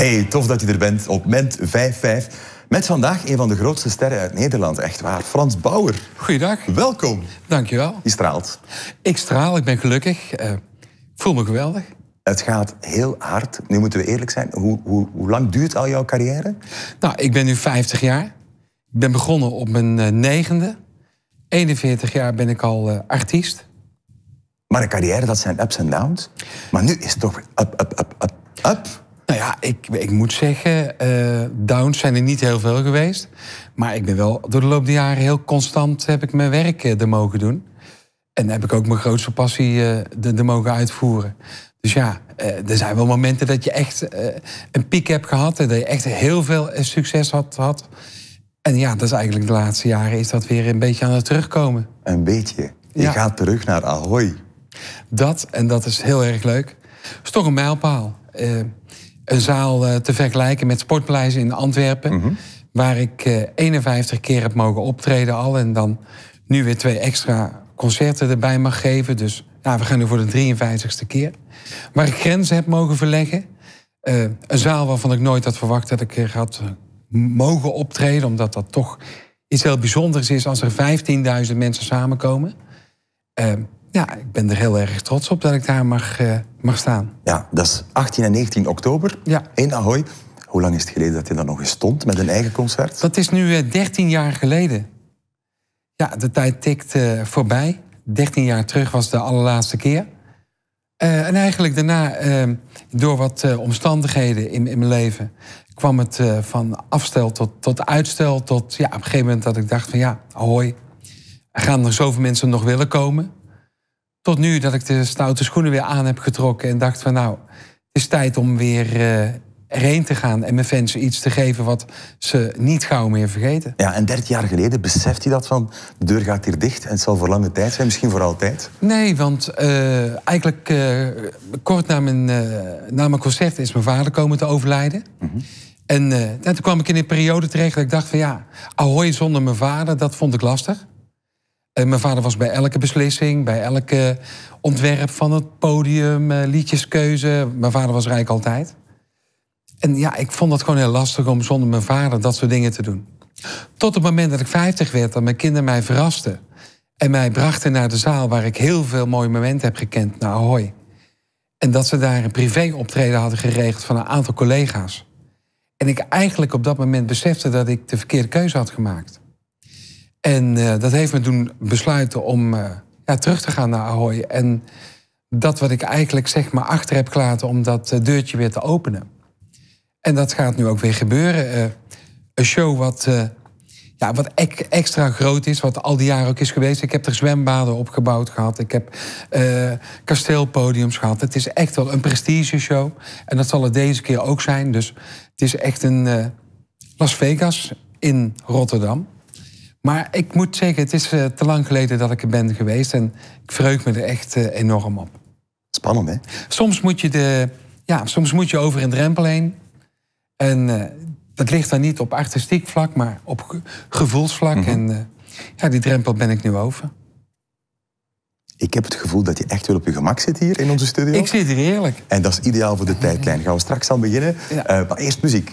Hey, tof dat je er bent op Ment 55. Met vandaag een van de grootste sterren uit Nederland, echt waar, Frans Bauer. Goeiedag. Welkom. Dankjewel. Je straalt. Ik straal, ik ben gelukkig. Eh, voel me geweldig. Het gaat heel hard. Nu moeten we eerlijk zijn. Hoe, hoe, lang duurt al jouw carrière? Nou, ik ben nu 50 jaar. Ik ben begonnen op mijn eh, negende. 41 jaar ben ik al eh, artiest. Maar een carrière, dat zijn ups en downs. Maar nu is het toch up, up, up, up, up. Nou ja, ik, ik moet zeggen, eh, downs zijn er niet heel veel geweest. Maar ik ben wel door de loop der jaren heel constant heb ik mijn werk uh, er mogen doen. En heb ik ook mijn grootste passie uh, eh, er, mogen uitvoeren. Dus ja, er zijn wel momenten dat je echt een piek hebt gehad. En dat je echt heel veel succes had, had. En ja, dat is eigenlijk de laatste jaren is dat weer een beetje aan het terugkomen. Een beetje. Je gaat terug naar Ahoy. Dat, en dat is heel erg leuk. is toch een mijlpaal een zaal eh, te vergelijken met Sportpleizen in Antwerpen. Mhm. Waar ik 51 eh, keer heb mogen optreden al. En dan nu weer twee extra concerten erbij mag geven. Dus nou, we gaan nu voor de 53ste keer. Waar ik grenzen heb mogen verleggen. Eh, een zaal waarvan ik nooit had verwacht dat ik had mogen optreden. Omdat dat toch iets heel bijzonders is als er 15.000 mensen samenkomen. Ja, ik ben er heel erg trots op dat ik daar mag, eh, mag staan. Ja, dat is 18 en 19 oktober ja. in Ahoy. Hoe lang is het geleden dat je daar nog eens stond met een eigen concert? Dat is nu 13 eh, jaar geleden. Ja, de tijd tikt eh, voorbij. 13 jaar terug was de allerlaatste keer. en eigenlijk daarna, ehm, door wat omstandigheden in, in mijn leven, kwam het van afstel tot, tot uitstel. Tot ja, op een gegeven moment dat ik dacht van ja, Ahoy, gaan er zoveel mensen nog willen komen? Tot nu dat ik de stoute schoenen weer aan heb getrokken en dacht van nou, het is tijd om weer uh, erheen te gaan en mijn fans iets te geven wat ze niet gauw meer vergeten. Ja, en dertig jaar geleden beseft hij dat van de deur gaat hier dicht en het zal voor lange tijd zijn, misschien voor altijd? Nee, want eh, eigenlijk eh, kort na mijn, na mijn concert is mijn vader komen te overlijden. Mhm. En nou, toen kwam ik in een periode terecht dat ik dacht van ja, ahoy zonder mijn vader, dat vond ik lastig. Eh, mijn vader was bij elke beslissing, bij elke ontwerp van het podium, eh, liedjeskeuze. Mijn vader was rijk altijd. En ja, ik vond het gewoon heel lastig om zonder mijn vader dat soort dingen te doen. Tot het moment dat ik 50 werd, dat mijn kinderen mij verrasten. En mij brachten naar de zaal waar ik heel veel mooie momenten heb gekend, naar Ahoy. En dat ze daar een privéoptreden hadden geregeld van een aantal collega's. En ik eigenlijk op dat moment besefte dat ik de verkeerde keuze had gemaakt. En eh, dat heeft me toen besluiten om eh, ja, terug te gaan naar Ahoy. En dat wat ik eigenlijk zeg maar achter heb gelaten om dat eh, deurtje weer te openen. En dat gaat nu ook weer gebeuren. een show wat, ja, wat extra groot is, wat al die jaren ook is geweest. Ik heb er zwembaden opgebouwd gehad. Ik heb kasteelpodiums gehad. Het is echt wel een prestige show. En dat zal het deze keer ook zijn. Dus het is echt een Las Vegas in Rotterdam. Maar ik moet zeggen, het is eh, te lang geleden dat ik er ben geweest. En ik verheug me er echt eh, enorm op. Spannend, hè? Soms moet je, de, ja, soms moet je over een drempel heen. En eh, dat ligt dan niet op artistiek vlak, maar op gevoelsvlak. Mhm. En ja, die drempel ben ik nu over. Ik heb het gevoel dat je echt wel op je gemak zit hier in onze studio. Ik zit er heerlijk. En dat is ideaal voor de tijdlijn. Gaan we straks aan beginnen. maar eerst muziek.